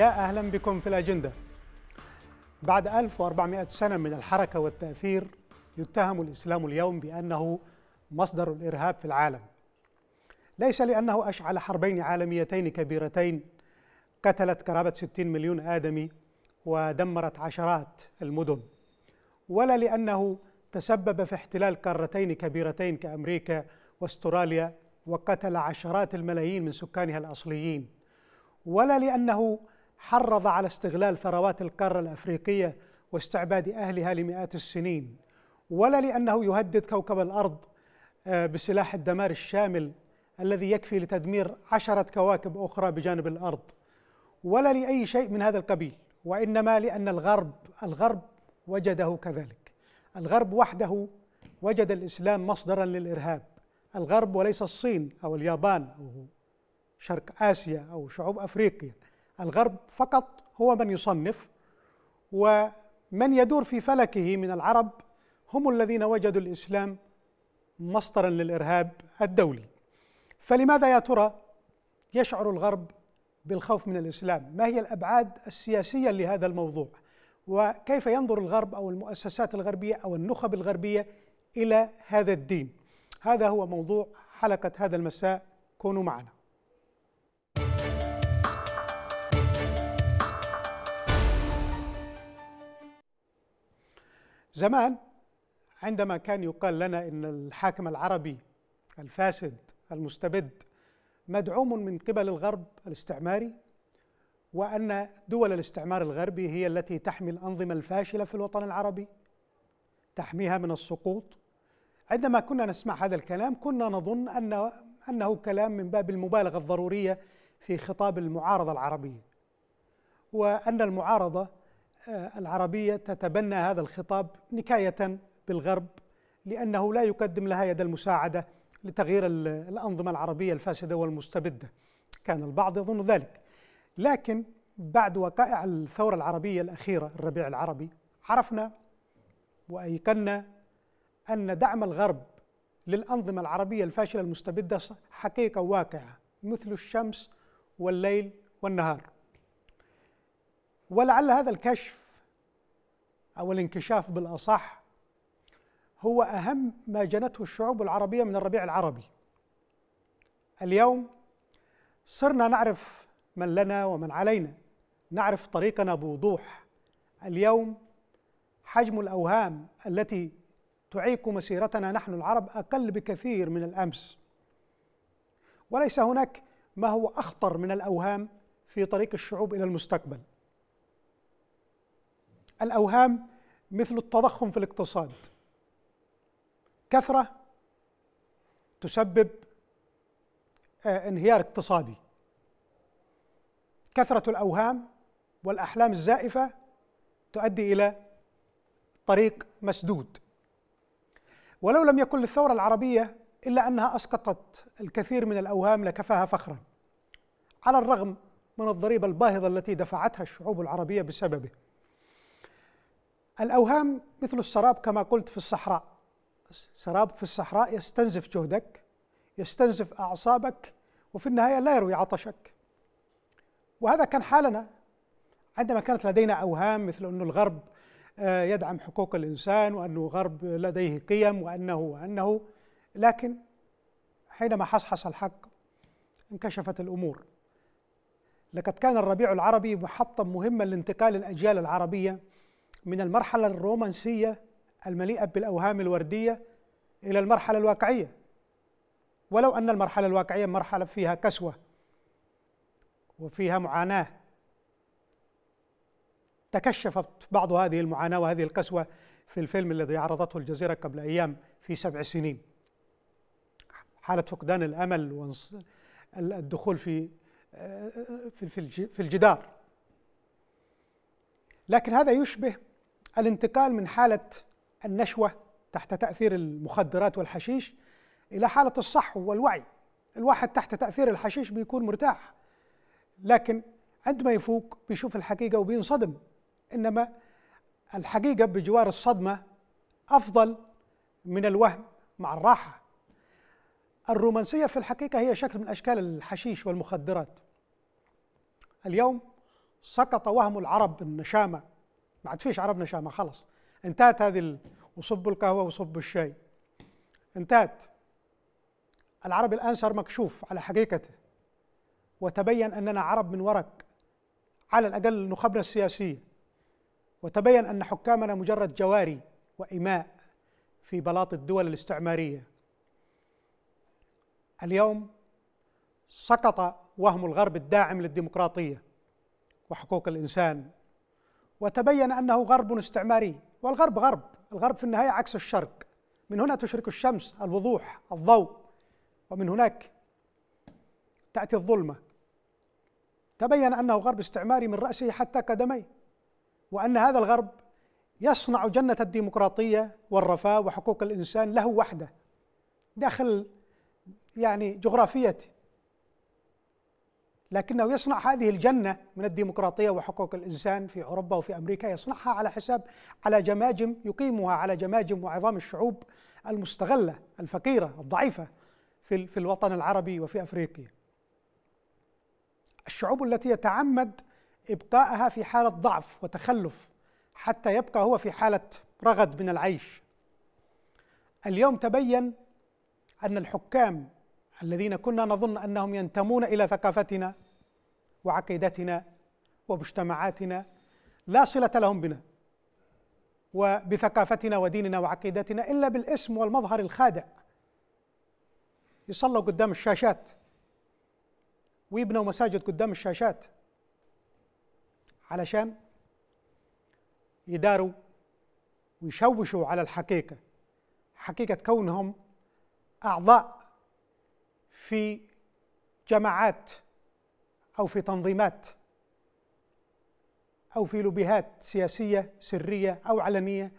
يا أهلا بكم في الأجندة بعد 1400 سنة من الحركة والتأثير يتهم الإسلام اليوم بأنه مصدر الإرهاب في العالم ليس لأنه أشعل حربين عالميتين كبيرتين قتلت قرابة 60 مليون آدمي ودمرت عشرات المدن ولا لأنه تسبب في احتلال قارتين كبيرتين كأمريكا واستراليا وقتل عشرات الملايين من سكانها الأصليين ولا لأنه حرض على استغلال ثروات القارة الأفريقية واستعباد أهلها لمئات السنين ولا لأنه يهدد كوكب الأرض آه، بسلاح الدمار الشامل الذي يكفي لتدمير عشرة كواكب أخرى بجانب الأرض ولا لأي شيء من هذا القبيل وإنما لأن الغرب الغرب وجده كذلك الغرب وحده وجد الإسلام مصدرا للإرهاب الغرب وليس الصين أو اليابان أو شرق آسيا أو شعوب أفريقيا الغرب فقط هو من يصنف ومن يدور في فلكه من العرب هم الذين وجدوا الاسلام مصدرا للارهاب الدولي فلماذا يا ترى يشعر الغرب بالخوف من الاسلام ما هي الابعاد السياسيه لهذا الموضوع وكيف ينظر الغرب او المؤسسات الغربيه او النخب الغربيه الى هذا الدين هذا هو موضوع حلقه هذا المساء كونوا معنا زمان عندما كان يقال لنا ان الحاكم العربي الفاسد المستبد مدعوم من قبل الغرب الاستعماري وان دول الاستعمار الغربي هي التي تحمي الانظمه الفاشله في الوطن العربي تحميها من السقوط عندما كنا نسمع هذا الكلام كنا نظن ان انه كلام من باب المبالغه الضروريه في خطاب المعارضه العربيه وان المعارضه آه، العربية تتبنى هذا الخطاب نكاية بالغرب لأنه لا يقدم لها يد المساعدة لتغيير الأنظمة العربية الفاسدة والمستبدة كان البعض يظن ذلك لكن بعد وقائع الثورة العربية الأخيرة الربيع العربي عرفنا وأيقنا أن دعم الغرب للأنظمة العربية الفاشلة المستبدة حقيقة واقعة مثل الشمس والليل والنهار ولعل هذا الكشف او الانكشاف بالاصح هو اهم ما جنته الشعوب العربيه من الربيع العربي اليوم صرنا نعرف من لنا ومن علينا نعرف طريقنا بوضوح اليوم حجم الاوهام التي تعيق مسيرتنا نحن العرب اقل بكثير من الامس وليس هناك ما هو اخطر من الاوهام في طريق الشعوب الى المستقبل الأوهام مثل التضخم في الاقتصاد كثرة تسبب آه، انهيار اقتصادي كثرة الأوهام والأحلام الزائفة تؤدي إلى طريق مسدود ولو لم يكن للثورة العربية إلا أنها أسقطت الكثير من الأوهام لكفاها فخرا على الرغم من الضريبة الباهظة التي دفعتها الشعوب العربية بسببه الأوهام مثل السراب كما قلت في الصحراء سراب في الصحراء يستنزف جهدك يستنزف أعصابك وفي النهاية لا يروي عطشك وهذا كان حالنا عندما كانت لدينا أوهام مثل أن الغرب آه، يدعم حقوق الإنسان وأن الغرب لديه قيم وأنه وأنه لكن حينما حصحص الحق انكشفت الأمور لقد كان الربيع العربي محطا مهما لانتقال الأجيال العربية من المرحلة الرومانسية المليئة بالأوهام الوردية إلى المرحلة الواقعية ولو أن المرحلة الواقعية مرحلة فيها كسوة وفيها معاناة تكشفت بعض هذه المعاناة وهذه الكسوة في الفيلم الذي عرضته الجزيرة قبل أيام في سبع سنين حالة فقدان الأمل والدخول في آه، في الجدار لكن هذا يشبه الانتقال من حالة النشوة تحت تأثير المخدرات والحشيش إلى حالة الصحو والوعي الواحد تحت تأثير الحشيش بيكون مرتاح لكن عندما يفوق بيشوف الحقيقة وبينصدم إنما الحقيقة بجوار الصدمة أفضل من الوهم مع الراحة الرومانسية في الحقيقة هي شكل من أشكال الحشيش والمخدرات اليوم سقط وهم العرب النشامة ما عاد فيش عربنا شامه خلص انتهت هذه ال... وصب القهوه وصب الشاي انتهت العرب الان صار مكشوف على حقيقته وتبين اننا عرب من ورق على الاقل نخبنا السياسيه وتبين ان حكامنا مجرد جواري واماء في بلاط الدول الاستعماريه اليوم سقط وهم الغرب الداعم للديمقراطيه وحقوق الانسان وتبين أنه غرب استعماري والغرب غرب الغرب في النهاية عكس الشرق من هنا تشرق الشمس الوضوح الضوء ومن هناك تأتي الظلمة تبين أنه غرب استعماري من رأسه حتى قدميه وأن هذا الغرب يصنع جنة الديمقراطية والرفاه وحقوق الإنسان له وحده داخل يعني جغرافيته لكنه يصنع هذه الجنة من الديمقراطية وحقوق الإنسان في أوروبا وفي أمريكا يصنعها على حساب على جماجم يقيمها على جماجم وعظام الشعوب المستغلة الفقيرة الضعيفة في في الوطن العربي وفي أفريقيا الشعوب التي يتعمد إبقاءها في حالة ضعف وتخلف حتى يبقى هو في حالة رغد من العيش اليوم تبين أن الحكام الذين كنا نظن انهم ينتمون الى ثقافتنا وعقيدتنا ومجتمعاتنا لا صله لهم بنا وبثقافتنا وديننا وعقيدتنا الا بالاسم والمظهر الخادع يصلوا قدام الشاشات ويبنوا مساجد قدام الشاشات علشان يداروا ويشوشوا على الحقيقه حقيقه كونهم اعضاء في جماعات او في تنظيمات او في لوبيهات سياسيه سريه او علنيه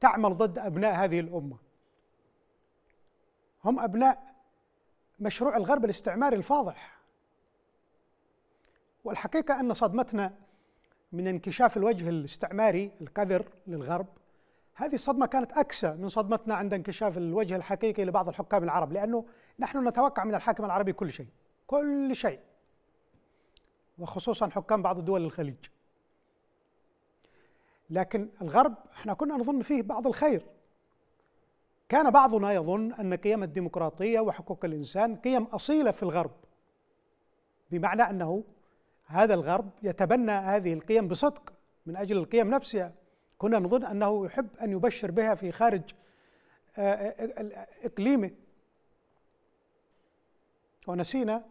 تعمل ضد ابناء هذه الامه هم ابناء مشروع الغرب الاستعماري الفاضح والحقيقه ان صدمتنا من انكشاف الوجه الاستعماري القذر للغرب هذه الصدمة كانت أكسى من صدمتنا عند انكشاف الوجه الحقيقي لبعض الحكام العرب لأنه نحن نتوقع من الحاكم العربي كل شيء كل شيء وخصوصا حكام بعض دول الخليج لكن الغرب احنا كنا نظن فيه بعض الخير كان بعضنا يظن أن قيم الديمقراطية وحقوق الإنسان قيم أصيلة في الغرب بمعنى أنه هذا الغرب يتبنى هذه القيم بصدق من أجل القيم نفسها كنا نظن أنه يحب أن يبشر بها في خارج آه، آه، إقليمه ونسينا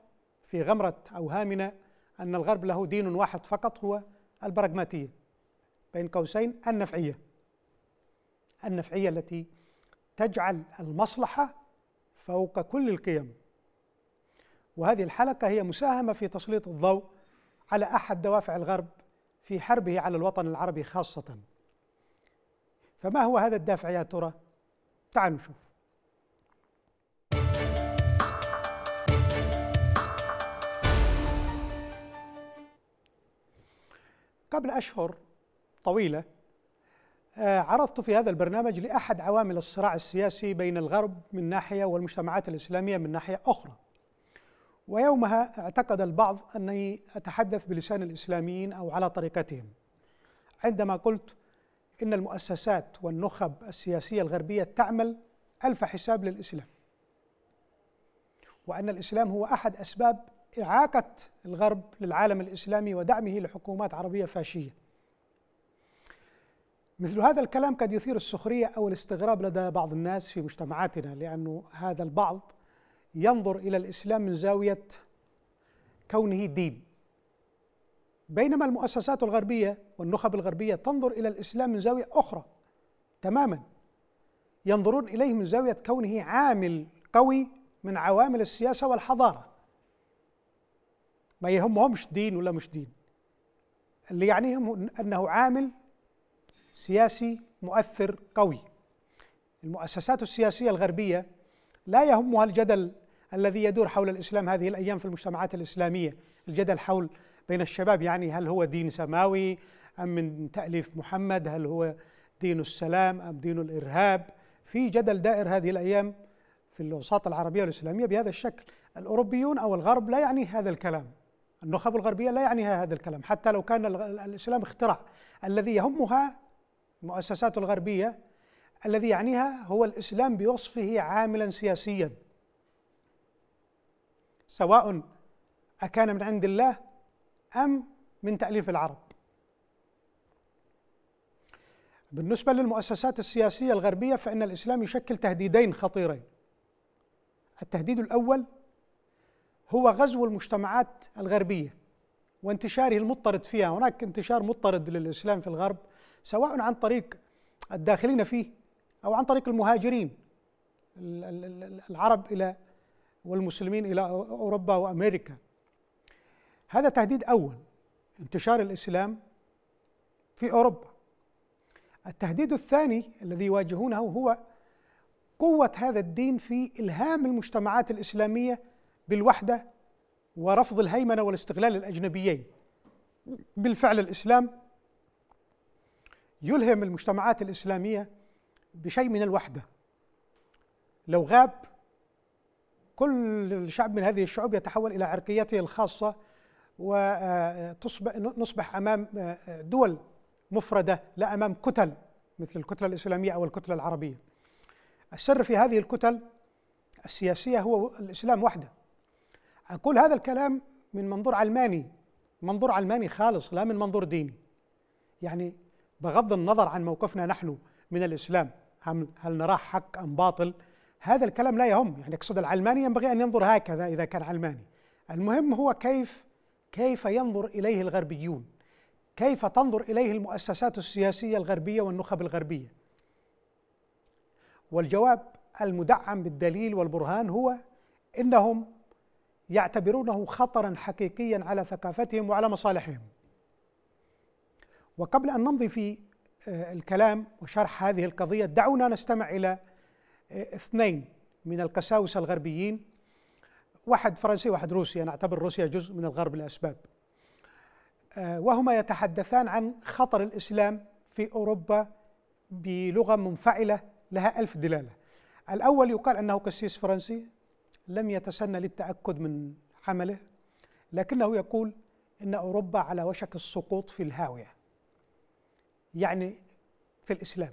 في غمرة أوهامنا أن الغرب له دين واحد فقط هو البراغماتية بين قوسين النفعية النفعية التي تجعل المصلحة فوق كل القيم وهذه الحلقة هي مساهمة في تسليط الضوء على أحد دوافع الغرب في حربه على الوطن العربي خاصة فما هو هذا الدافع يا ترى تعالوا نشوف قبل أشهر طويلة آه، عرضت في هذا البرنامج لأحد عوامل الصراع السياسي بين الغرب من ناحية والمجتمعات الإسلامية من ناحية أخرى ويومها اعتقد البعض أنني أتحدث بلسان الإسلاميين أو على طريقتهم عندما قلت إن المؤسسات والنخب السياسية الغربية تعمل ألف حساب للإسلام وأن الإسلام هو أحد أسباب إعاقة الغرب للعالم الإسلامي ودعمه لحكومات عربية فاشية مثل هذا الكلام قد يثير السخرية أو الاستغراب لدى بعض الناس في مجتمعاتنا لأن هذا البعض ينظر إلى الإسلام من زاوية كونه دين بينما المؤسسات الغربيه والنخب الغربيه تنظر الى الاسلام من زاويه اخرى تماما ينظرون اليه من زاويه كونه عامل قوي من عوامل السياسه والحضاره ما يهمهمش دين ولا مش دين اللي يعنيهم انه عامل سياسي مؤثر قوي المؤسسات السياسيه الغربيه لا يهمها الجدل الذي يدور حول الاسلام هذه الايام في المجتمعات الاسلاميه الجدل حول بين الشباب يعني هل هو دين سماوي أم من تأليف محمد هل هو دين السلام أم دين الإرهاب في جدل دائر هذه الأيام في الأوساط العربية والإسلامية بهذا الشكل الأوروبيون أو الغرب لا يعني هذا الكلام النخب الغربية لا يعنيها هذا الكلام حتى لو كان الإسلام اختراع الذي يهمها المؤسسات الغربية الذي يعنيها هو الإسلام بوصفه عاملا سياسيا سواء أكان من عند الله أم من تأليف العرب بالنسبة للمؤسسات السياسية الغربية فإن الإسلام يشكل تهديدين خطيرين التهديد الأول هو غزو المجتمعات الغربية وانتشاره المضطرد فيها هناك انتشار مضطرد للإسلام في الغرب سواء عن طريق الداخلين فيه أو عن طريق المهاجرين العرب إلى والمسلمين إلى أوروبا وأمريكا هذا تهديد أول انتشار الإسلام في أوروبا التهديد الثاني الذي يواجهونه هو قوة هذا الدين في إلهام المجتمعات الإسلامية بالوحدة ورفض الهيمنة والاستغلال الأجنبيين بالفعل الإسلام يلهم المجتمعات الإسلامية بشيء من الوحدة لو غاب كل شعب من هذه الشعوب يتحول إلى عرقيته الخاصة وتصبح نصبح امام آه، آه، دول مفرده لا امام كتل مثل الكتله الاسلاميه او الكتله العربيه. السر في هذه الكتل السياسيه هو الاسلام وحده. اقول هذا الكلام من منظور علماني منظور علماني خالص لا من منظور ديني. يعني بغض النظر عن موقفنا نحن من الاسلام هل نراه حق ام باطل؟ هذا الكلام لا يهم يعني اقصد العلماني ينبغي ان ينظر هكذا اذا كان علماني. المهم هو كيف كيف ينظر إليه الغربيون كيف تنظر إليه المؤسسات السياسية الغربية والنخب الغربية والجواب المدعم بالدليل والبرهان هو إنهم يعتبرونه خطرا حقيقيا على ثقافتهم وعلى مصالحهم وقبل أن نمضي في آه، الكلام وشرح هذه القضية دعونا نستمع إلى آه، اثنين من القساوسة الغربيين واحد فرنسي واحد روسي أنا أعتبر روسيا جزء من الغرب لأسباب آه، وهما يتحدثان عن خطر الإسلام في أوروبا بلغة منفعلة لها ألف دلالة الأول يقال أنه قسيس فرنسي لم يتسنى للتأكد من عمله لكنه يقول أن أوروبا على وشك السقوط في الهاوية يعني في الإسلام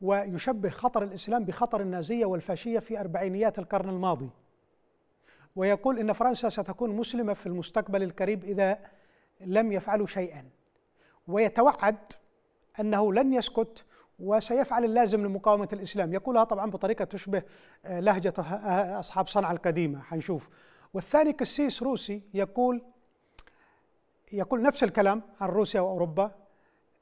ويشبه خطر الإسلام بخطر النازية والفاشية في أربعينيات القرن الماضي ويقول إن فرنسا ستكون مسلمة في المستقبل القريب إذا لم يفعلوا شيئا ويتوعد أنه لن يسكت وسيفعل اللازم لمقاومة الإسلام يقولها طبعا بطريقة تشبه آه، لهجة آه، آه، أصحاب صنعاء القديمة حنشوف والثاني قسيس روسي يقول يقول نفس الكلام عن روسيا وأوروبا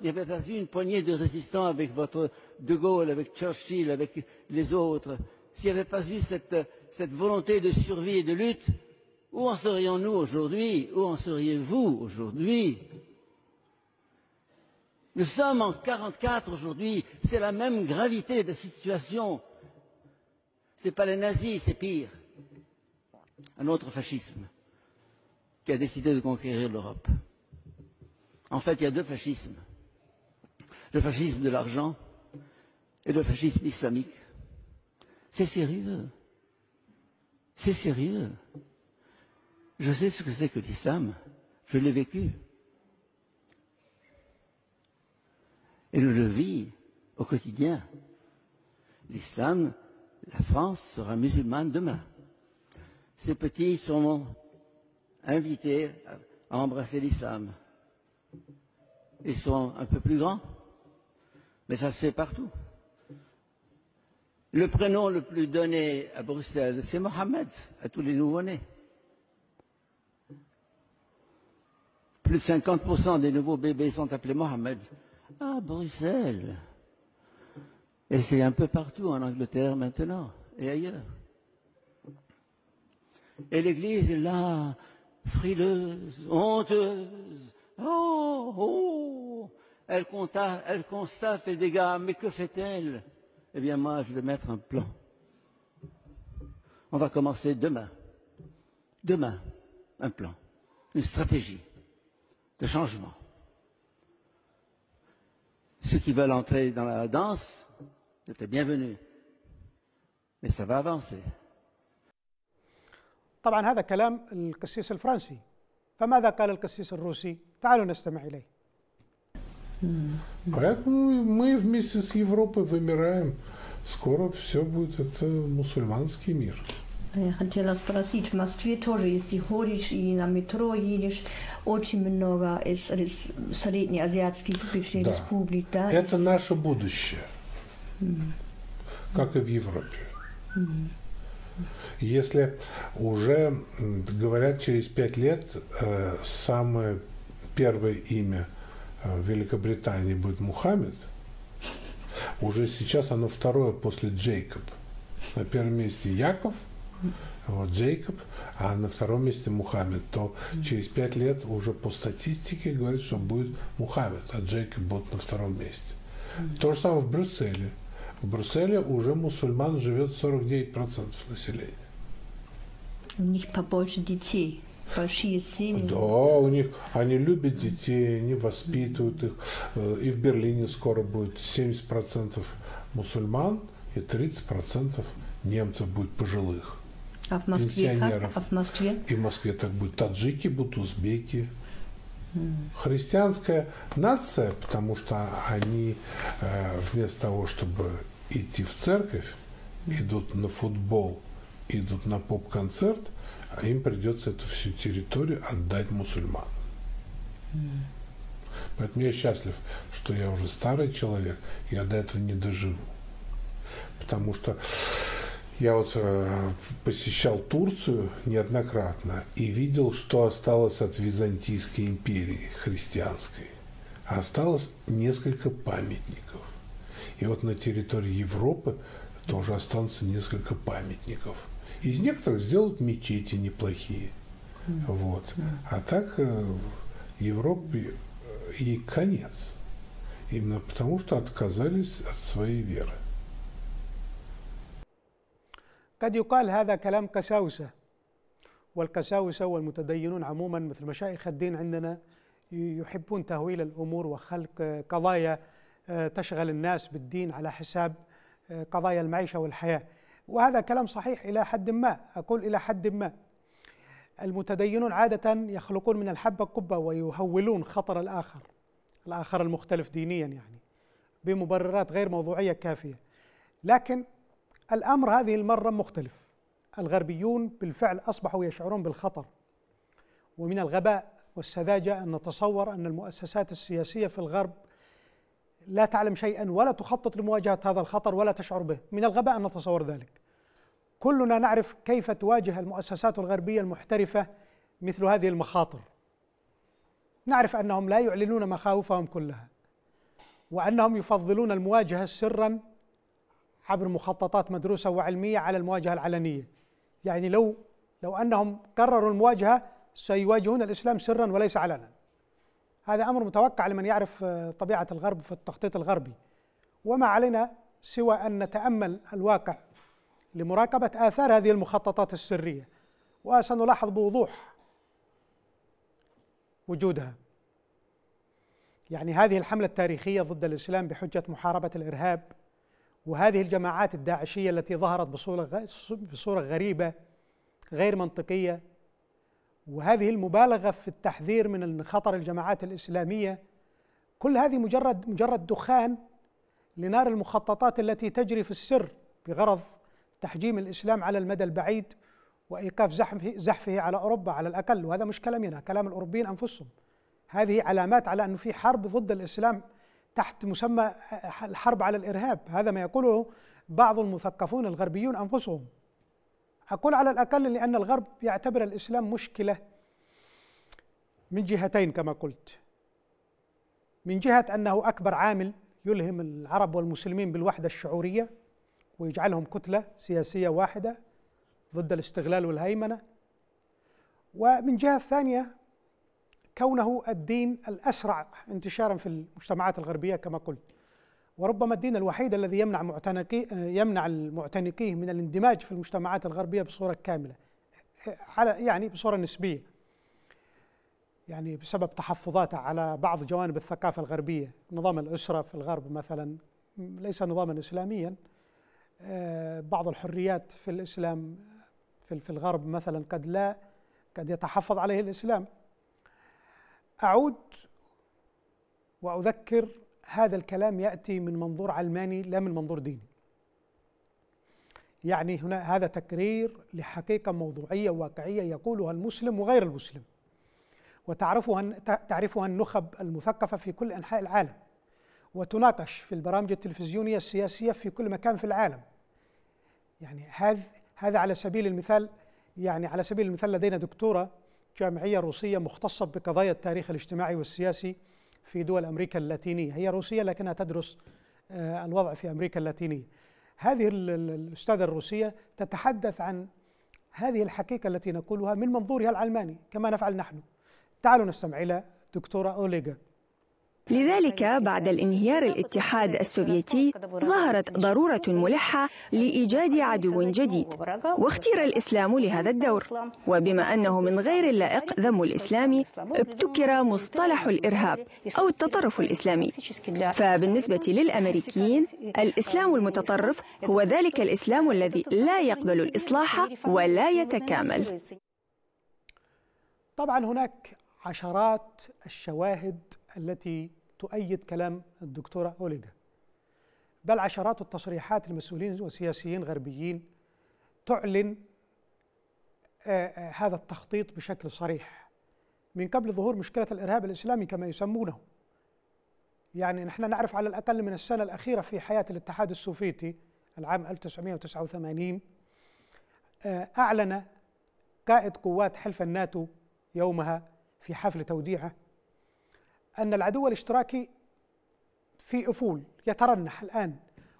il n'y avait pas eu une poignée de résistants avec votre De Gaulle, avec Churchill, avec les autres. S'il n'y avait pas eu cette, volonté de survie et de lutte, où en serions-nous aujourd'hui Où en seriez-vous aujourd'hui Nous sommes en quatre aujourd'hui. C'est la même gravité de situation. Ce n'est pas les nazis, c'est pire. Un autre fascisme qui a décidé de conquérir l'Europe. En fait, il y a deux fascismes le fascisme de l'argent et le fascisme islamique. C'est sérieux. C'est sérieux. Je sais ce que c'est que l'islam. Je l'ai vécu. Et je le vis au quotidien. L'islam, la France sera musulmane demain. Ces petits sont invités à embrasser l'islam. Ils sont un peu plus grands mais ça se fait partout. Le prénom le plus donné à Bruxelles, c'est Mohamed, à tous les nouveaux nés Plus de 50% des nouveaux bébés sont appelés Mohamed. à ah, Bruxelles. Et c'est un peu partout en Angleterre maintenant et ailleurs. Et l'Église est là, frileuse, honteuse. Oh, oh, elle, constate les dégâts, mais que fait-elle Eh bien moi, je vais mettre un plan. On va commencer demain. Demain, un plan, une stratégie de changement. Ceux qui veulent entrer dans la danse, c'est bienvenu. bienvenus. Mais ça va avancer. Mm-hmm. Поэтому мы вместе с Европой вымираем. Скоро все будет это мусульманский мир. А я хотела спросить, в Москве тоже, если ходишь и на метро едешь, очень много из, из среднеазиатских бывших да. республик. Да? Это из... наше будущее, mm. как и в Европе. Mm. Если уже, говорят, через пять лет э, самое первое имя – Э, в Великобритании будет Мухаммед, уже сейчас оно второе после Джейкоб. На первом месте Яков, вот Джейкоб, а на втором месте Мухаммед, то через пять лет уже по статистике говорит, что будет Мухаммед, а Джейкоб будет на втором месте. То же самое в Брюсселе. В Брюсселе уже мусульман живет 49% населения. У них побольше детей большие семьи. Да, у них они любят детей, они воспитывают их. Э, и в Берлине скоро будет 70% мусульман и 30% немцев будет пожилых. А в Москве как? А в Москве? И в Москве так будет. Таджики будут, узбеки. Христианская нация, потому что они э, вместо того, чтобы идти в церковь, идут на футбол, идут на поп-концерт – а им придется эту всю территорию отдать мусульманам. Mm. Поэтому я счастлив, что я уже старый человек, я до этого не доживу. Потому что я вот э, посещал Турцию неоднократно и видел, что осталось от Византийской империи христианской. А осталось несколько памятников. И вот на территории Европы тоже останутся несколько памятников – Из некоторых сделают мечети неплохие. Вот. А так э, Европе э, и конец. Именно потому, что отказались от своей веры. قد يقال هذا كلام كساوسة والكساوسة والمتدينون عموما مثل مشايخ الدين عندنا يحبون تهويل الأمور وخلق قضايا آه، تشغل الناس بالدين على حساب آه، قضايا المعيشة والحياة وهذا كلام صحيح إلى حد ما أقول إلى حد ما المتدينون عادة يخلقون من الحبة قبة ويهولون خطر الآخر الآخر المختلف دينيا يعني بمبررات غير موضوعية كافية لكن الأمر هذه المرة مختلف الغربيون بالفعل أصبحوا يشعرون بالخطر ومن الغباء والسذاجة أن نتصور أن المؤسسات السياسية في الغرب لا تعلم شيئا ولا تخطط لمواجهة هذا الخطر ولا تشعر به من الغباء أن نتصور ذلك كلنا نعرف كيف تواجه المؤسسات الغربيه المحترفه مثل هذه المخاطر نعرف انهم لا يعلنون مخاوفهم كلها وانهم يفضلون المواجهه سرا عبر مخططات مدروسه وعلميه على المواجهه العلنيه يعني لو لو انهم قرروا المواجهه سيواجهون الاسلام سرا وليس علنا هذا امر متوقع لمن يعرف آه، طبيعه الغرب في التخطيط الغربي وما علينا سوى ان نتامل الواقع لمراقبة آثار هذه المخططات السرية وسنلاحظ بوضوح وجودها يعني هذه الحملة التاريخية ضد الإسلام بحجة محاربة الإرهاب وهذه الجماعات الداعشية التي ظهرت بصورة غريبة غير منطقية وهذه المبالغة في التحذير من خطر الجماعات الإسلامية كل هذه مجرد مجرد دخان لنار المخططات التي تجري في السر بغرض تحجيم الإسلام على المدى البعيد وإيقاف زحفه زحفه على أوروبا على الأقل وهذا مش كلامنا كلام الأوروبيين أنفسهم هذه علامات على أنه في حرب ضد الإسلام تحت مسمى الحرب على الإرهاب هذا ما يقوله بعض المثقفون الغربيون أنفسهم أقول على الأقل لأن الغرب يعتبر الإسلام مشكلة من جهتين كما قلت من جهة أنه أكبر عامل يلهم العرب والمسلمين بالوحدة الشعورية ويجعلهم كتلة سياسية واحدة ضد الاستغلال والهيمنة ومن جهة ثانية كونه الدين الأسرع انتشارا في المجتمعات الغربية كما قلت وربما الدين الوحيد الذي يمنع معتنقي يمنع المعتنقيه من الاندماج في المجتمعات الغربية بصورة كاملة على يعني بصورة نسبية يعني بسبب تحفظاته على بعض جوانب الثقافة الغربية نظام الأسرة في الغرب مثلا ليس نظاما إسلاميا آه، بعض الحريات في الإسلام في الغرب مثلا قد لا قد يتحفظ عليه الإسلام أعود وأذكر هذا الكلام يأتي من منظور علماني لا من منظور ديني يعني هنا هذا تكرير لحقيقة موضوعية واقعية يقولها المسلم وغير المسلم وتعرفها تعرفها النخب المثقفة في كل أنحاء العالم وتناقش في البرامج التلفزيونية السياسية في كل مكان في العالم يعني هذا هذا على سبيل المثال يعني على سبيل المثال لدينا دكتورة جامعية روسية مختصة بقضايا التاريخ الاجتماعي والسياسي في دول أمريكا اللاتينية هي روسية لكنها تدرس آه، الوضع في أمريكا اللاتينية هذه الأستاذة الروسية تتحدث عن هذه الحقيقة التي نقولها من منظورها العلماني كما نفعل نحن تعالوا نستمع إلى دكتورة أوليغا لذلك بعد الانهيار الاتحاد السوفيتي ظهرت ضرورة ملحة لإيجاد عدو جديد واختير الإسلام لهذا الدور وبما أنه من غير اللائق ذم الإسلام ابتكر مصطلح الإرهاب أو التطرف الإسلامي فبالنسبة للأمريكيين الإسلام المتطرف هو ذلك الإسلام الذي لا يقبل الإصلاح ولا يتكامل طبعا هناك عشرات الشواهد التي تؤيد كلام الدكتورة أوليغا بل عشرات التصريحات لمسؤولين وسياسيين غربيين تعلن آه، آه، هذا التخطيط بشكل صريح من قبل ظهور مشكلة الإرهاب الإسلامي كما يسمونه يعني نحن نعرف على الأقل من السنة الأخيرة في حياة الاتحاد السوفيتي العام 1989 آه، أعلن قائد قوات حلف الناتو يومها في حفل توديعه أن العدو الاشتراكي في أفول يترنح الآن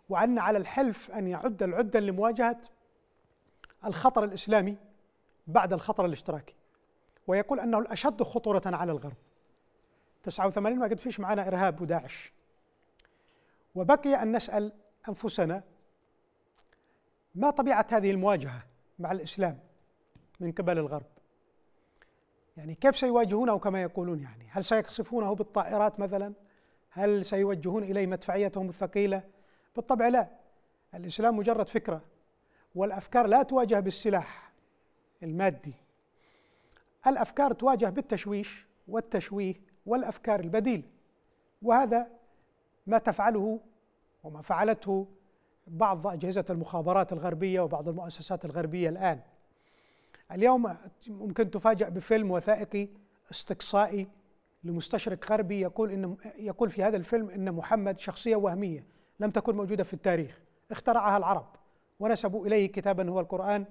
وأن على الحلف أن يعد العدة لمواجهة الخطر الإسلامي بعد الخطر الاشتراكي ويقول أنه الأشد خطورة على الغرب 89 ما قد فيش معنا إرهاب وداعش وبقي أن نسأل أنفسنا ما طبيعة هذه المواجهة مع الإسلام من قبل الغرب يعني كيف سيواجهونه كما يقولون يعني هل سيقصفونه بالطائرات مثلا هل سيوجهون إليه مدفعيتهم الثقيلة بالطبع لا الإسلام مجرد فكرة والأفكار لا تواجه بالسلاح المادي الأفكار تواجه بالتشويش والتشويه والأفكار البديلة وهذا ما تفعله وما فعلته بعض أجهزة المخابرات الغربية وبعض المؤسسات الغربية الآن اليوم ممكن تفاجأ بفيلم وثائقي استقصائي لمستشرق غربي يقول ان يقول في هذا الفيلم ان محمد شخصيه وهميه لم تكن موجوده في التاريخ اخترعها العرب ونسبوا اليه كتابا هو القران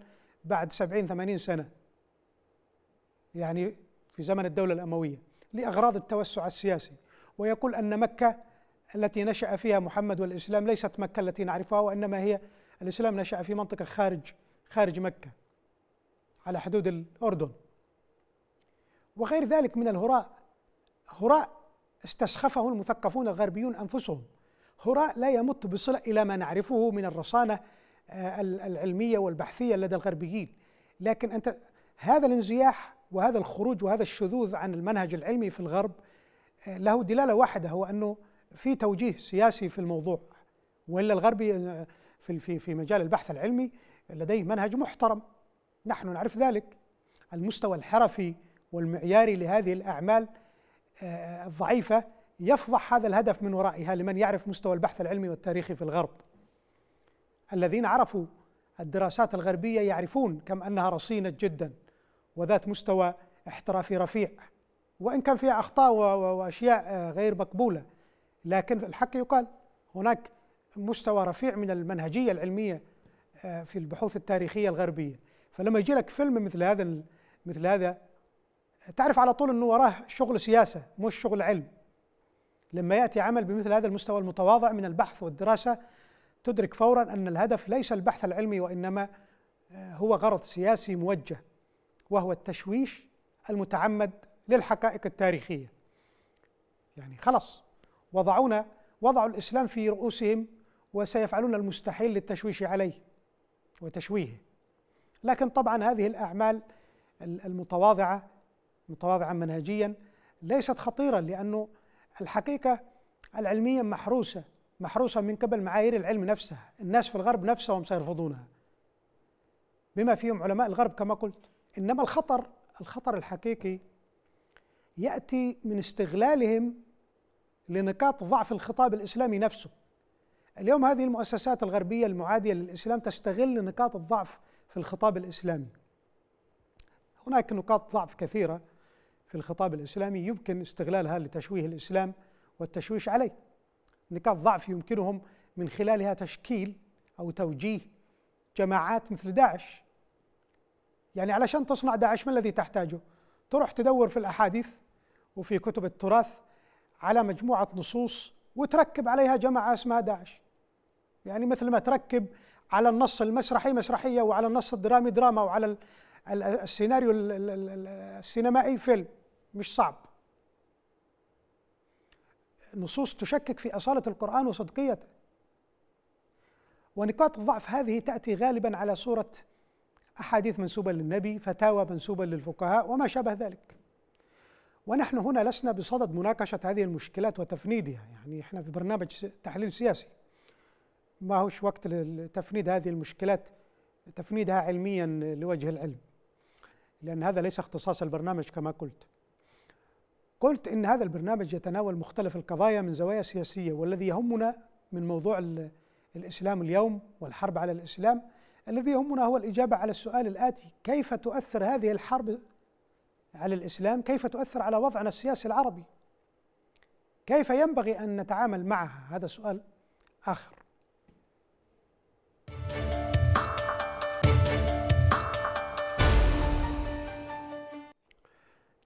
بعد 70 80 سنه يعني في زمن الدوله الامويه لاغراض التوسع السياسي ويقول ان مكه التي نشا فيها محمد والاسلام ليست مكه التي نعرفها وانما هي الاسلام نشا في منطقه خارج خارج مكه على حدود الأردن وغير ذلك من الهراء هراء استسخفه المثقفون الغربيون أنفسهم هراء لا يمت بصلة إلى ما نعرفه من الرصانة آه، العلمية والبحثية لدى الغربيين لكن أنت هذا الانزياح وهذا الخروج وهذا الشذوذ عن المنهج العلمي في الغرب آه، له دلالة واحدة هو أنه في توجيه سياسي في الموضوع والا الغربي آه، في في في مجال البحث العلمي لديه منهج محترم نحن نعرف ذلك المستوى الحرفي والمعياري لهذه الأعمال آه، الضعيفة يفضح هذا الهدف من ورائها لمن يعرف مستوى البحث العلمي والتاريخي في الغرب الذين عرفوا الدراسات الغربية يعرفون كم أنها رصينة جدا وذات مستوى احترافي رفيع وإن كان فيها أخطاء وأشياء آه، غير مقبولة لكن الحق يقال هناك مستوى رفيع من المنهجية العلمية آه، في البحوث التاريخية الغربية فلما يجي لك فيلم مثل هذا مثل هذا تعرف على طول انه وراه شغل سياسه مش شغل علم لما ياتي عمل بمثل هذا المستوى المتواضع من البحث والدراسه تدرك فورا ان الهدف ليس البحث العلمي وانما آه، هو غرض سياسي موجه وهو التشويش المتعمد للحقائق التاريخيه يعني خلاص وضعونا وضعوا الاسلام في رؤوسهم وسيفعلون المستحيل للتشويش عليه وتشويهه لكن طبعا هذه الأعمال المتواضعة متواضعة منهجيا ليست خطيرة لأنه الحقيقة العلمية محروسة محروسة من قبل معايير العلم نفسها الناس في الغرب نفسهم سيرفضونها بما فيهم علماء الغرب كما قلت إنما الخطر الخطر الحقيقي يأتي من استغلالهم لنقاط ضعف الخطاب الإسلامي نفسه اليوم هذه المؤسسات الغربية المعادية للإسلام تستغل نقاط الضعف في الخطاب الإسلامي هناك نقاط ضعف كثيرة في الخطاب الإسلامي يمكن استغلالها لتشويه الإسلام والتشويش عليه نقاط ضعف يمكنهم من خلالها تشكيل أو توجيه جماعات مثل داعش يعني علشان تصنع داعش ما الذي تحتاجه تروح تدور في الأحاديث وفي كتب التراث على مجموعة نصوص وتركب عليها جماعة اسمها داعش يعني مثل ما تركب على النص المسرحي مسرحيه وعلى النص الدرامي دراما وعلى السيناريو السينمائي فيلم مش صعب نصوص تشكك في اصاله القران وصدقيته ونقاط الضعف هذه تاتي غالبا على صوره احاديث منسوبه للنبي فتاوى منسوبه للفقهاء وما شابه ذلك ونحن هنا لسنا بصدد مناقشه هذه المشكلات وتفنيدها يعني احنا في برنامج تحليل سياسي ما هوش وقت لتفنيد هذه المشكلات تفنيدها علميا لوجه العلم لأن هذا ليس اختصاص البرنامج كما قلت قلت إن هذا البرنامج يتناول مختلف القضايا من زوايا سياسية والذي يهمنا من موضوع الإسلام اليوم والحرب على الإسلام الذي يهمنا هو الإجابة على السؤال الآتي كيف تؤثر هذه الحرب على الإسلام كيف تؤثر على وضعنا السياسي العربي كيف ينبغي أن نتعامل معها هذا سؤال آخر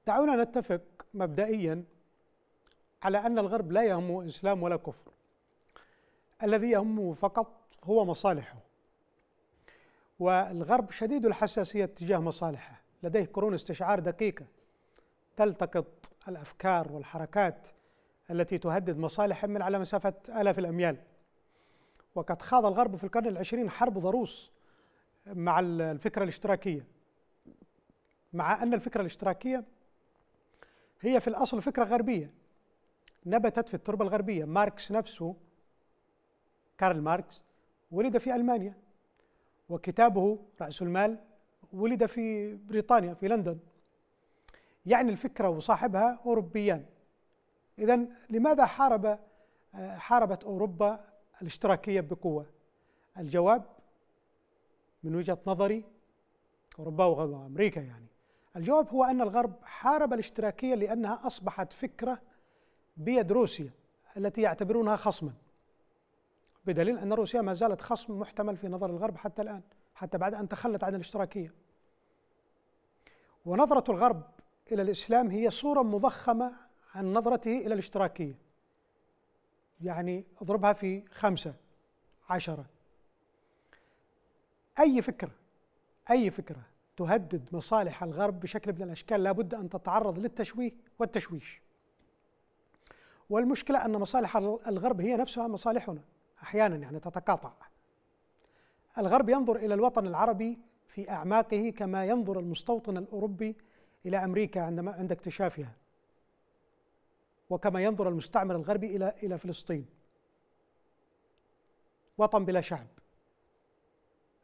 دعونا نتفق مبدئيا على ان الغرب لا يهمه اسلام ولا كفر الذي يهمه فقط هو مصالحه والغرب شديد الحساسيه تجاه مصالحه لديه قرون استشعار دقيقه تلتقط الافكار والحركات التي تهدد مصالح من على مسافه الاف الاميال وقد خاض الغرب في القرن العشرين حرب ضروس مع الفكره الاشتراكيه مع ان الفكره الاشتراكيه هي في الأصل فكرة غربية نبتت في التربة الغربية ماركس نفسه كارل ماركس ولد في ألمانيا وكتابه رأس المال ولد في بريطانيا في لندن يعني الفكرة وصاحبها أوروبيان إذا لماذا حارب حاربت أوروبا الاشتراكية بقوة الجواب من وجهة نظري أوروبا وأمريكا يعني الجواب هو أن الغرب حارب الاشتراكية لأنها أصبحت فكرة بيد روسيا التي يعتبرونها خصما بدليل أن روسيا ما زالت خصم محتمل في نظر الغرب حتى الآن حتى بعد أن تخلت عن الاشتراكية ونظرة الغرب إلى الإسلام هي صورة مضخمة عن نظرته إلى الاشتراكية يعني اضربها في خمسة عشرة أي فكرة أي فكرة تهدد مصالح الغرب بشكل من الأشكال لابد أن تتعرض للتشويه والتشويش والمشكلة أن مصالح الغرب هي نفسها مصالحنا أحيانا يعني تتقاطع الغرب ينظر إلى الوطن العربي في أعماقه كما ينظر المستوطن الأوروبي إلى أمريكا عندما عند اكتشافها وكما ينظر المستعمر الغربي إلى إلى فلسطين وطن بلا شعب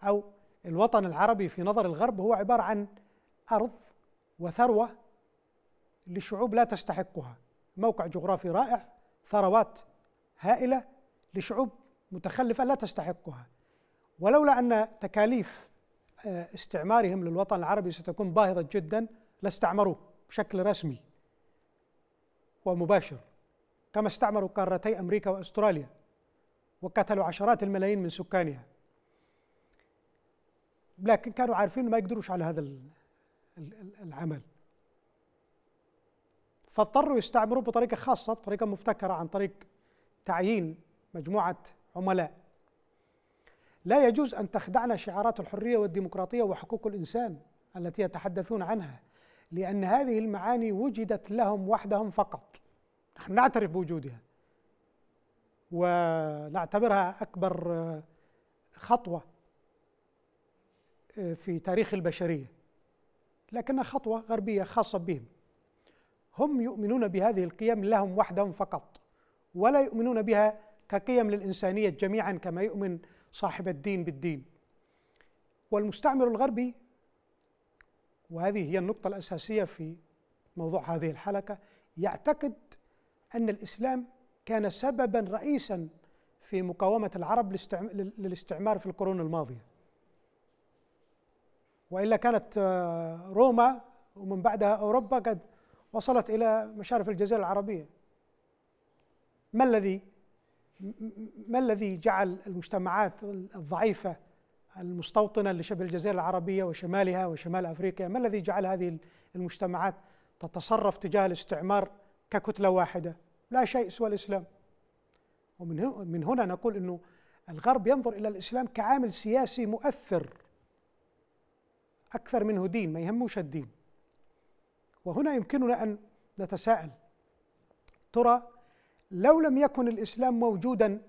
أو الوطن العربي في نظر الغرب هو عباره عن ارض وثروه لشعوب لا تستحقها موقع جغرافي رائع ثروات هائله لشعوب متخلفه لا تستحقها ولولا ان تكاليف آه، استعمارهم للوطن العربي ستكون باهظه جدا لاستعمروه بشكل رسمي ومباشر كما استعمروا قارتي امريكا واستراليا وقتلوا عشرات الملايين من سكانها لكن كانوا عارفين ما يقدروش على هذا العمل فاضطروا يستعمروا بطريقة خاصة بطريقة مبتكرة عن طريق تعيين مجموعة عملاء لا يجوز أن تخدعنا شعارات الحرية والديمقراطية وحقوق الإنسان التي يتحدثون عنها لأن هذه المعاني وجدت لهم وحدهم فقط نحن نعترف بوجودها ونعتبرها أكبر خطوة في تاريخ البشرية لكنها خطوة غربية خاصة بهم هم يؤمنون بهذه القيم لهم وحدهم فقط ولا يؤمنون بها كقيم للإنسانية جميعا كما يؤمن صاحب الدين بالدين والمستعمر الغربي وهذه هي النقطة الأساسية في موضوع هذه الحلقة يعتقد أن الإسلام كان سببا رئيسا في مقاومة العرب للاستعمار في القرون الماضية والا كانت آه، روما ومن بعدها اوروبا قد وصلت الى مشارف الجزيره العربيه ما الذي ما الذي جعل المجتمعات الضعيفه المستوطنه لشبه الجزيره العربيه وشمالها وشمال افريقيا ما الذي جعل هذه المجتمعات تتصرف تجاه الاستعمار ككتله واحده لا شيء سوى الاسلام ومن من هنا نقول انه الغرب ينظر الى الاسلام كعامل سياسي مؤثر أكثر منه دين ما يهموش الدين وهنا يمكننا أن نتساءل ترى لو لم يكن الإسلام موجودا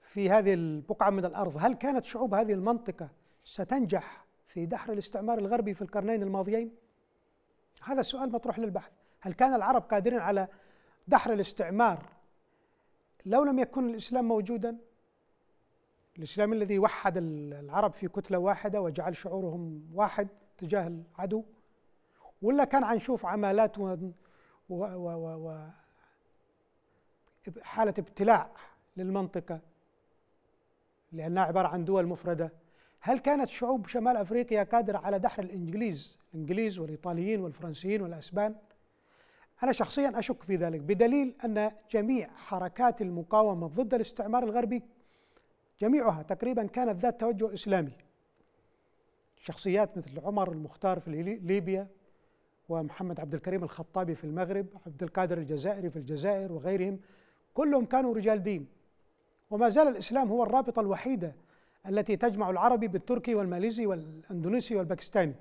في هذه البقعة من الأرض هل كانت شعوب هذه المنطقة ستنجح في دحر الاستعمار الغربي في القرنين الماضيين؟ هذا السؤال مطروح للبحث هل كان العرب قادرين على دحر الاستعمار لو لم يكن الإسلام موجودا؟ الإسلام الذي وحد العرب في كتلة واحدة وجعل شعورهم واحد تجاه العدو ولا كان حنشوف عمالات و, و, و, و, و حالة ابتلاع للمنطقة لأنها عبارة عن دول مفردة هل كانت شعوب شمال أفريقيا قادرة على دحر الإنجليز الإنجليز والإيطاليين والفرنسيين والأسبان أنا شخصيا أشك في ذلك بدليل أن جميع حركات المقاومة ضد الاستعمار الغربي جميعها تقريبا كانت ذات توجه إسلامي شخصيات مثل عمر المختار في ليبيا ومحمد عبد الكريم الخطابي في المغرب عبد القادر الجزائري في الجزائر وغيرهم كلهم كانوا رجال دين وما زال الإسلام هو الرابطة الوحيدة التي تجمع العربي بالتركي والماليزي والأندونيسي والباكستاني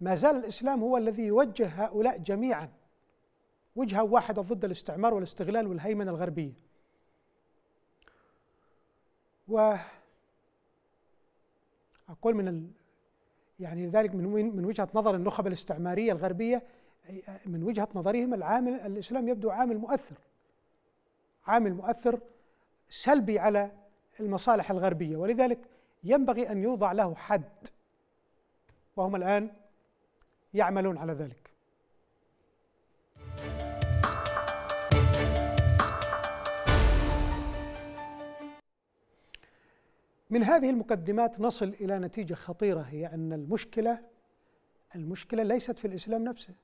ما زال الإسلام هو الذي يوجه هؤلاء جميعا وجهة واحدة ضد الاستعمار والاستغلال والهيمنة الغربية وأقول من يعني لذلك من من وجهه نظر النخب الاستعماريه الغربيه من وجهه نظرهم العامل الاسلام يبدو عامل مؤثر عامل مؤثر سلبي على المصالح الغربيه ولذلك ينبغي ان يوضع له حد وهم الان يعملون على ذلك من هذه المقدمات نصل إلى نتيجة خطيرة هي أن المشكلة المشكلة ليست في الإسلام نفسه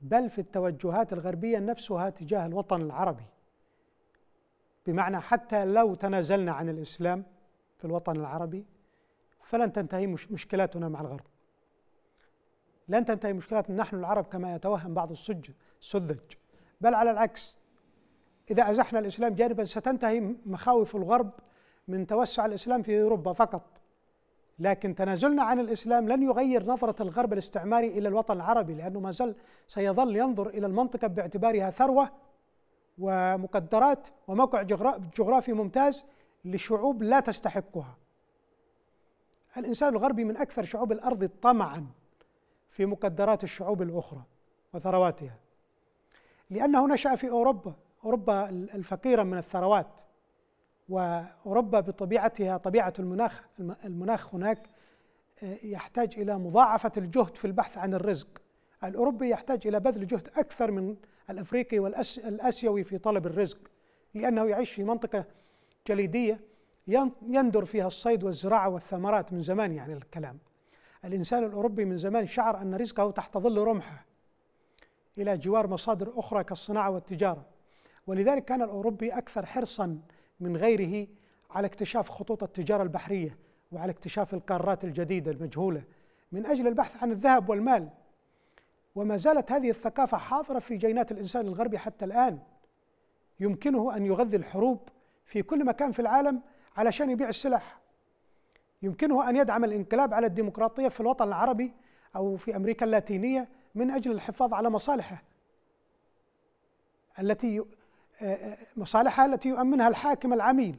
بل في التوجهات الغربية نفسها تجاه الوطن العربي بمعنى حتى لو تنازلنا عن الإسلام في الوطن العربي فلن تنتهي مشكلاتنا مع الغرب لن تنتهي مشكلاتنا نحن العرب كما يتوهم بعض السذج بل على العكس إذا أزحنا الإسلام جانبا ستنتهي مخاوف الغرب من توسع الإسلام في أوروبا فقط لكن تنازلنا عن الإسلام لن يغير نظرة الغرب الاستعماري إلى الوطن العربي لأنه ما زال سيظل ينظر إلى المنطقة باعتبارها ثروة ومقدرات وموقع جغرافي ممتاز لشعوب لا تستحقها الإنسان الغربي من أكثر شعوب الأرض طمعا في مقدرات الشعوب الأخرى وثرواتها لأنه نشأ في أوروبا أوروبا الفقيرة من الثروات واوروبا بطبيعتها طبيعه المناخ المناخ هناك آه، يحتاج الى مضاعفه الجهد في البحث عن الرزق الاوروبي يحتاج الى بذل جهد اكثر من الافريقي والاسيوي في طلب الرزق لانه يعيش في منطقه جليديه يندر فيها الصيد والزراعه والثمرات من زمان يعني الكلام الانسان الاوروبي من زمان شعر ان رزقه تحت ظل رمحه الى جوار مصادر اخرى كالصناعه والتجاره ولذلك كان الاوروبي اكثر حرصا من غيره على اكتشاف خطوط التجارة البحرية وعلى اكتشاف القارات الجديدة المجهولة من أجل البحث عن الذهب والمال وما زالت هذه الثقافة حاضرة في جينات الإنسان الغربي حتى الآن يمكنه أن يغذي الحروب في كل مكان في العالم علشان يبيع السلاح يمكنه أن يدعم الانقلاب على الديمقراطية في الوطن العربي أو في أمريكا اللاتينية من أجل الحفاظ على مصالحه التي مصالحها التي يؤمنها الحاكم العميل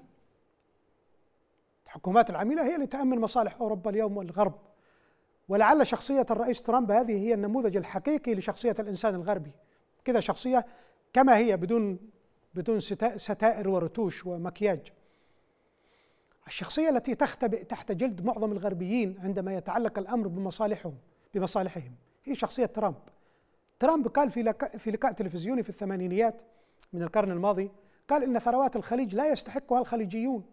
الحكومات العميلة هي اللي تأمن مصالح أوروبا اليوم والغرب ولعل شخصية الرئيس ترامب هذه هي النموذج الحقيقي لشخصية الإنسان الغربي كذا شخصية كما هي بدون بدون ستائر ورتوش ومكياج الشخصية التي تختبئ تحت جلد معظم الغربيين عندما يتعلق الأمر بمصالحهم بمصالحهم هي شخصية ترامب ترامب قال في في لقاء تلفزيوني في الثمانينيات من القرن الماضي قال إن ثروات الخليج لا يستحقها الخليجيون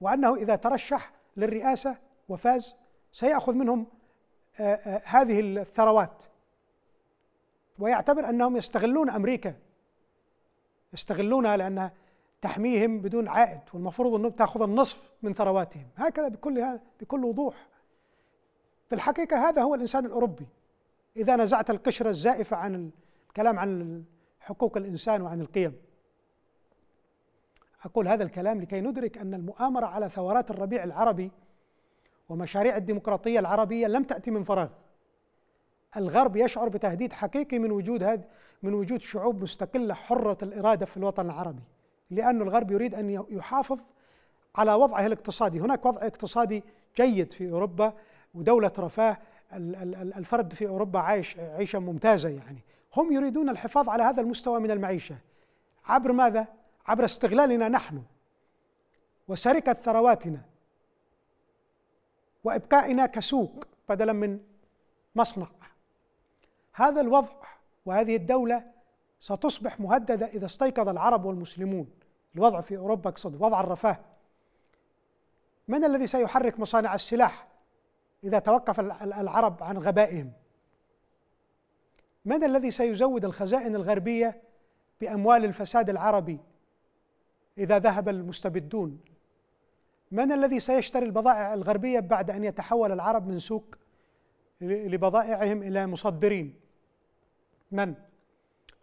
وأنه إذا ترشح للرئاسة وفاز سيأخذ منهم آه، آه، هذه الثروات ويعتبر أنهم يستغلون أمريكا يستغلونها لأنها تحميهم بدون عائد والمفروض أنهم تأخذ النصف من ثرواتهم هكذا بكل, بكل وضوح في الحقيقة هذا هو الإنسان الأوروبي إذا نزعت القشرة الزائفة عن الكلام عن حقوق الإنسان وعن القيم أقول هذا الكلام لكي ندرك أن المؤامرة على ثورات الربيع العربي ومشاريع الديمقراطية العربية لم تأتي من فراغ الغرب يشعر بتهديد حقيقي من وجود هذا من وجود شعوب مستقلة حرة الإرادة في الوطن العربي لأن الغرب يريد أن يحافظ على وضعه الاقتصادي هناك وضع اقتصادي جيد في أوروبا ودولة رفاه الفرد في أوروبا عايش عيشة ممتازة يعني هم يريدون الحفاظ على هذا المستوى من المعيشه عبر ماذا؟ عبر استغلالنا نحن وسرقه ثرواتنا وابقائنا كسوق بدلا من مصنع هذا الوضع وهذه الدوله ستصبح مهدده اذا استيقظ العرب والمسلمون الوضع في اوروبا اقصد وضع الرفاه من الذي سيحرك مصانع السلاح اذا توقف العرب عن غبائهم من الذي سيزود الخزائن الغربيه باموال الفساد العربي اذا ذهب المستبدون من الذي سيشتري البضائع الغربيه بعد ان يتحول العرب من سوق لبضائعهم الى مصدرين من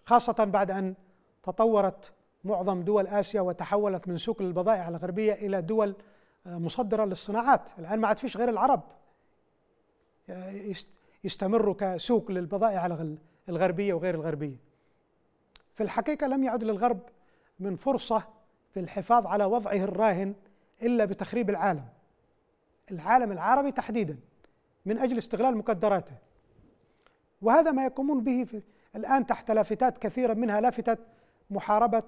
خاصه بعد ان تطورت معظم دول اسيا وتحولت من سوق للبضائع الغربيه الى دول آه، مصدره للصناعات الان ما عاد فيش غير العرب آه، يستمروا كسوق للبضائع الغربية وغير الغربية في الحقيقة لم يعد للغرب من فرصة في الحفاظ على وضعه الراهن إلا بتخريب العالم العالم العربي تحديدا من أجل استغلال مقدراته وهذا ما يقومون به في الآن تحت لافتات كثيرة منها لافتة محاربة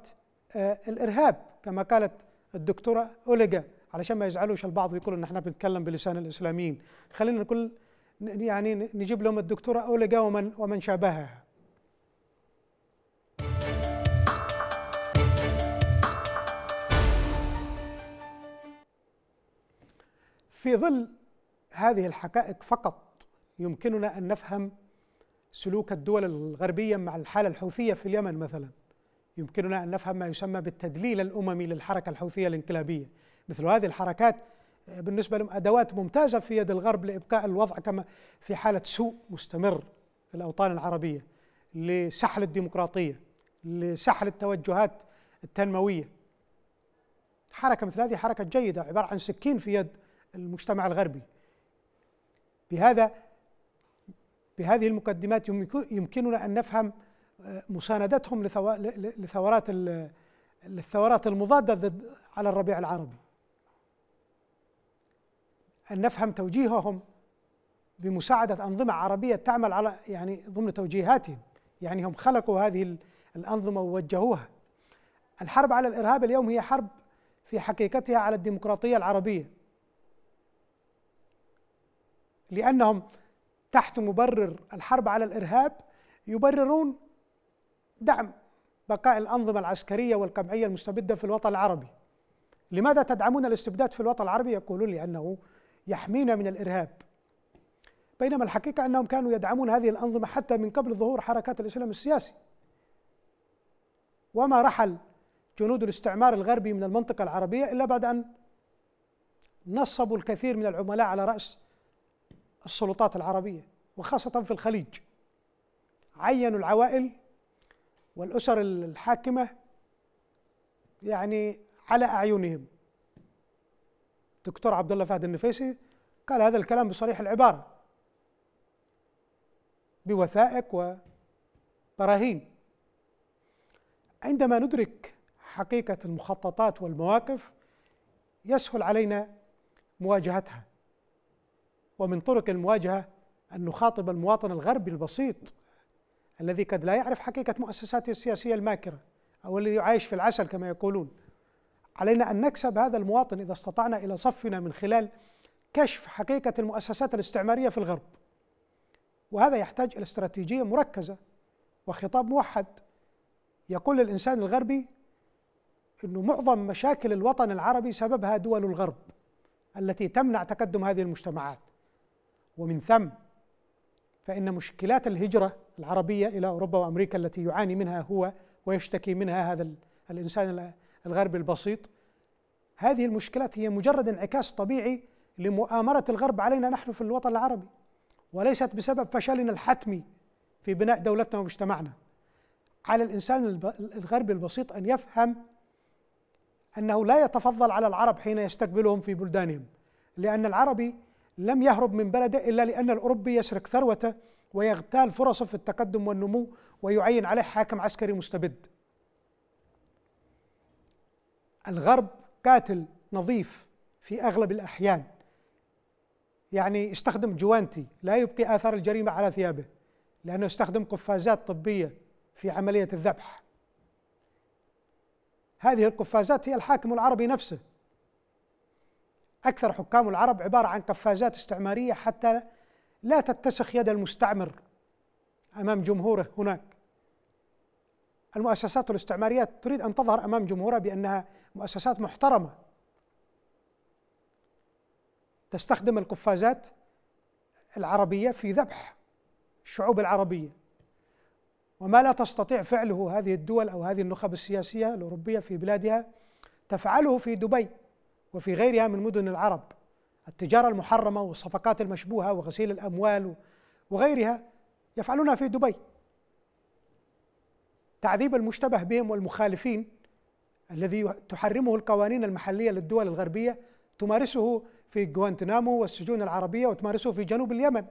آه، الإرهاب كما قالت الدكتورة أوليغا علشان ما يزعلوش البعض ويقولوا ان احنا بنتكلم بلسان الاسلاميين خلينا نقول يعني نجيب لهم الدكتوره اولجا ومن ومن شابهها في ظل هذه الحقائق فقط يمكننا ان نفهم سلوك الدول الغربيه مع الحاله الحوثيه في اليمن مثلا يمكننا ان نفهم ما يسمى بالتدليل الاممي للحركه الحوثيه الانقلابيه مثل هذه الحركات بالنسبة لهم أدوات ممتازة في يد الغرب لإبقاء الوضع كما في حالة سوء مستمر في الأوطان العربية لسحل الديمقراطية لسحل التوجهات التنموية حركة مثل هذه حركة جيدة عبارة عن سكين في يد المجتمع الغربي بهذا بهذه المقدمات يمكننا أن نفهم آه، مساندتهم لثورات الثورات المضادة على الربيع العربي أن نفهم توجيههم بمساعدة أنظمة عربية تعمل على يعني ضمن توجيهاتهم يعني هم خلقوا هذه الأنظمة ووجهوها الحرب على الإرهاب اليوم هي حرب في حقيقتها على الديمقراطية العربية لأنهم تحت مبرر الحرب على الإرهاب يبررون دعم بقاء الأنظمة العسكرية والقمعية المستبدة في الوطن العربي لماذا تدعمون الاستبداد في الوطن العربي يقولون لأنه يحمينا من الإرهاب بينما الحقيقة أنهم كانوا يدعمون هذه الأنظمة حتى من قبل ظهور حركات الإسلام السياسي وما رحل جنود الاستعمار الغربي من المنطقة العربية إلا بعد أن نصبوا الكثير من العملاء على رأس السلطات العربية وخاصة في الخليج عينوا العوائل والأسر الحاكمة يعني على أعينهم دكتور عبد الله فهد النفيسي قال هذا الكلام بصريح العبارة بوثائق وبراهين عندما ندرك حقيقة المخططات والمواقف يسهل علينا مواجهتها ومن طرق المواجهة أن نخاطب المواطن الغربي البسيط الذي قد لا يعرف حقيقة مؤسساته السياسية الماكرة أو الذي يعيش في العسل كما يقولون علينا أن نكسب هذا المواطن إذا استطعنا إلى صفنا من خلال كشف حقيقة المؤسسات الاستعمارية في الغرب وهذا يحتاج إلى استراتيجية مركزة وخطاب موحد يقول الإنسان الغربي أنه معظم مشاكل الوطن العربي سببها دول الغرب التي تمنع تقدم هذه المجتمعات ومن ثم فإن مشكلات الهجرة العربية إلى أوروبا وأمريكا التي يعاني منها هو ويشتكي منها هذا الإنسان الغرب البسيط هذه المشكلات هي مجرد انعكاس طبيعي لمؤامرة الغرب علينا نحن في الوطن العربي وليست بسبب فشلنا الحتمي في بناء دولتنا ومجتمعنا على الإنسان الغربي البسيط أن يفهم أنه لا يتفضل على العرب حين يستقبلهم في بلدانهم لأن العربي لم يهرب من بلده إلا لأن الأوروبي يسرق ثروته ويغتال فرصه في التقدم والنمو ويعين عليه حاكم عسكري مستبد الغرب قاتل نظيف في اغلب الاحيان يعني استخدم جوانتي لا يبقي اثار الجريمه على ثيابه لانه استخدم قفازات طبيه في عمليه الذبح هذه القفازات هي الحاكم العربي نفسه اكثر حكام العرب عباره عن قفازات استعماريه حتى لا تتسخ يد المستعمر امام جمهوره هناك المؤسسات الاستعمارية تريد أن تظهر أمام جمهورها بأنها مؤسسات محترمة تستخدم القفازات العربية في ذبح الشعوب العربية وما لا تستطيع فعله هذه الدول أو هذه النخب السياسية الأوروبية في بلادها تفعله في دبي وفي غيرها من مدن العرب التجارة المحرمة والصفقات المشبوهة وغسيل الأموال وغيرها يفعلونها في دبي تعذيب المشتبه بهم والمخالفين الذي تحرمه القوانين المحلية للدول الغربية تمارسه في جوانتنامو والسجون العربية وتمارسه في جنوب اليمن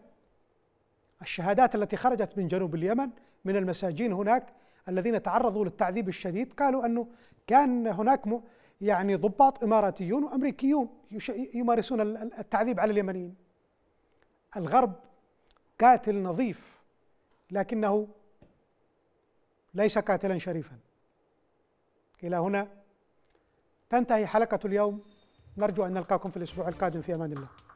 الشهادات التي خرجت من جنوب اليمن من المساجين هناك الذين تعرضوا للتعذيب الشديد قالوا أنه كان هناك يعني ضباط إماراتيون وأمريكيون يمارسون التعذيب على اليمنيين الغرب قاتل نظيف لكنه ليس قاتلا شريفا الى هنا تنتهي حلقه اليوم نرجو ان نلقاكم في الاسبوع القادم في امان الله